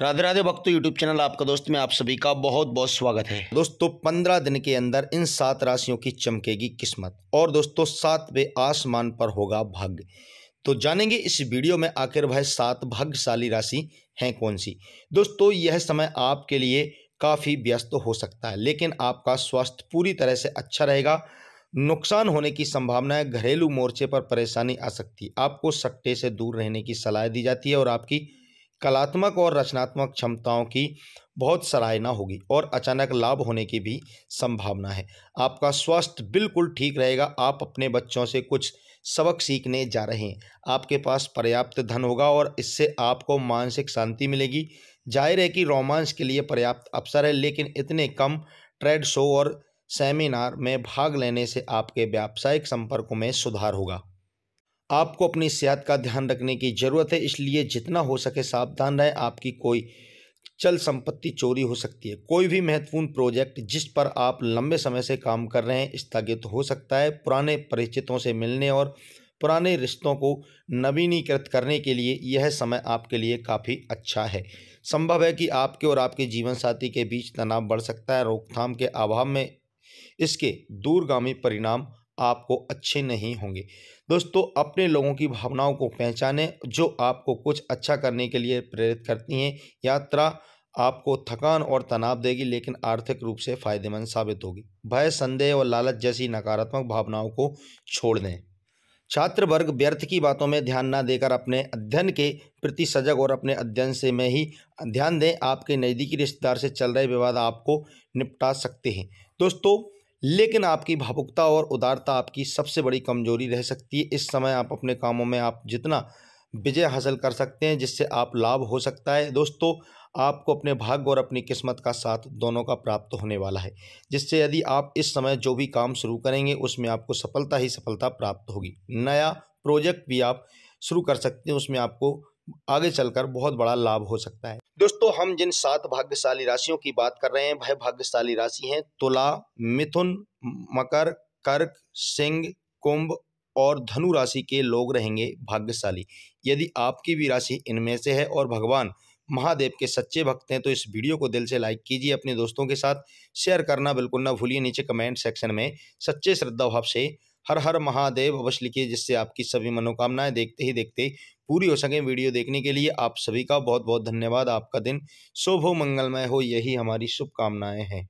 राधे राधे भक्तों YouTube channel आपका दोस्त में आप सभी का बहुत बहुत स्वागत है दोस्तों पंद्रह दिन के अंदर इन सात राशियों की चमकेगी किस्मत और दोस्तों सातवें आसमान पर होगा भाग्य तो जानेंगे इस वीडियो में आखिर वह सात भाग्यशाली राशि हैं कौन सी दोस्तों यह समय आपके लिए काफ़ी व्यस्त हो सकता है लेकिन आपका स्वास्थ्य पूरी तरह से अच्छा रहेगा नुकसान होने की संभावना है घरेलू मोर्चे पर परेशानी आ सकती है आपको सट्टे से दूर रहने की सलाह दी जाती है और आपकी कलात्मक और रचनात्मक क्षमताओं की बहुत सराहना होगी और अचानक लाभ होने की भी संभावना है आपका स्वास्थ्य बिल्कुल ठीक रहेगा आप अपने बच्चों से कुछ सबक सीखने जा रहे हैं आपके पास पर्याप्त धन होगा और इससे आपको मानसिक शांति मिलेगी जाहिर है कि रोमांस के लिए पर्याप्त अवसर है लेकिन इतने कम ट्रेड शो और सेमिनार में भाग लेने से आपके व्यावसायिक संपर्कों में सुधार होगा आपको अपनी सेहत का ध्यान रखने की ज़रूरत है इसलिए जितना हो सके सावधान रहें आपकी कोई चल संपत्ति चोरी हो सकती है कोई भी महत्वपूर्ण प्रोजेक्ट जिस पर आप लंबे समय से काम कर रहे हैं स्थगित हो सकता है पुराने परिचितों से मिलने और पुराने रिश्तों को नवीनीकृत करने के लिए यह समय आपके लिए काफ़ी अच्छा है संभव है कि आपके और आपके जीवन साथी के बीच तनाव बढ़ सकता है रोकथाम के अभाव में इसके दूरगामी परिणाम आपको अच्छे नहीं होंगे दोस्तों अपने लोगों की भावनाओं को पहचानें जो आपको कुछ अच्छा करने के लिए प्रेरित करती हैं यात्रा आपको थकान और तनाव देगी लेकिन आर्थिक रूप से फायदेमंद साबित होगी भय संदेह और लालच जैसी नकारात्मक भावनाओं को छोड़ दें छात्र वर्ग व्यर्थ की बातों में ध्यान ना देकर अपने अध्ययन के प्रति सजग और अपने अध्ययन से में ही ध्यान दें आपके नज़दीकी रिश्तेदार से चल रहे विवाद आपको निपटा सकते हैं दोस्तों लेकिन आपकी भावुकता और उदारता आपकी सबसे बड़ी कमजोरी रह सकती है इस समय आप अपने कामों में आप जितना विजय हासिल कर सकते हैं जिससे आप लाभ हो सकता है दोस्तों आपको अपने भाग्य और अपनी किस्मत का साथ दोनों का प्राप्त होने वाला है जिससे यदि आप इस समय जो भी काम शुरू करेंगे उसमें आपको सफलता ही सफलता प्राप्त होगी नया प्रोजेक्ट भी आप शुरू कर सकते हैं उसमें आपको आगे चलकर बहुत बड़ा लाभ हो सकता है दोस्तों हम जिन सात भाग्यशाली राशियों की बात कर रहे हैं वह भाग्यशाली राशि हैं तुला मिथुन मकर कर्क सिंह कुंभ और धनु राशि के लोग रहेंगे भाग्यशाली यदि आपकी भी राशि इनमें से है और भगवान महादेव के सच्चे भक्त हैं तो इस वीडियो को दिल से लाइक कीजिए अपने दोस्तों के साथ शेयर करना बिल्कुल ना भूलिए नीचे कमेंट सेक्शन में सच्चे श्रद्धा भाव से हर हर महादेव अवश्य लिखिए जिससे आपकी सभी मनोकामनाएं देखते ही देखते पूरी हो सकें वीडियो देखने के लिए आप सभी का बहुत बहुत धन्यवाद आपका दिन शुभ हो मंगलमय हो यही हमारी शुभकामनाएं हैं